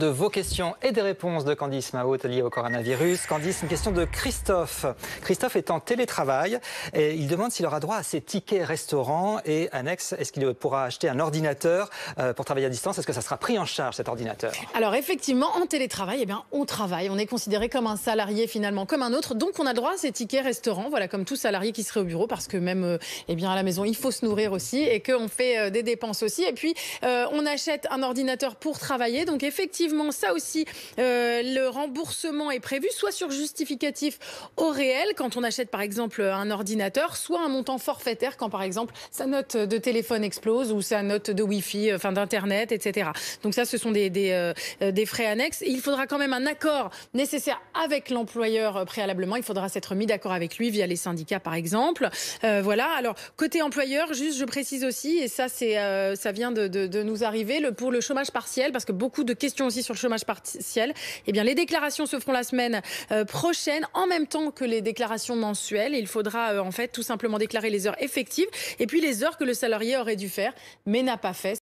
de vos questions et des réponses de Candice maout liées au coronavirus. Candice, une question de Christophe. Christophe est en télétravail et il demande s'il aura droit à ses tickets restaurants et annexe, est-ce qu'il pourra acheter un ordinateur euh, pour travailler à distance Est-ce que ça sera pris en charge cet ordinateur Alors effectivement, en télétravail, eh bien, on travaille, on est considéré comme un salarié finalement, comme un autre, donc on a droit à ses tickets restaurants, voilà, comme tout salarié qui serait au bureau, parce que même euh, eh bien, à la maison, il faut se nourrir aussi et qu'on fait euh, des dépenses aussi. Et puis, on achète un ordinateur pour travailler, donc effectivement, effectivement, ça aussi, euh, le remboursement est prévu, soit sur justificatif au réel, quand on achète par exemple un ordinateur, soit un montant forfaitaire, quand par exemple sa note de téléphone explose ou sa note de Wi-Fi, euh, enfin d'Internet, etc. Donc ça, ce sont des, des, euh, frais annexes. il faudra quand même un accord nécessaire avec l'employeur préalablement. Il faudra s'être mis d'accord avec lui via les syndicats, par exemple. voilà. Alors, côté employeur, juste, je précise aussi, et ça, c'est, ça vient de, nous arriver, le, pour le chômage partiel, parce que beaucoup de questions sur le chômage partiel. Eh bien, les déclarations se feront la semaine euh, prochaine, en même temps que les déclarations mensuelles. Il faudra euh, en fait tout simplement déclarer les heures effectives et puis les heures que le salarié aurait dû faire, mais n'a pas fait.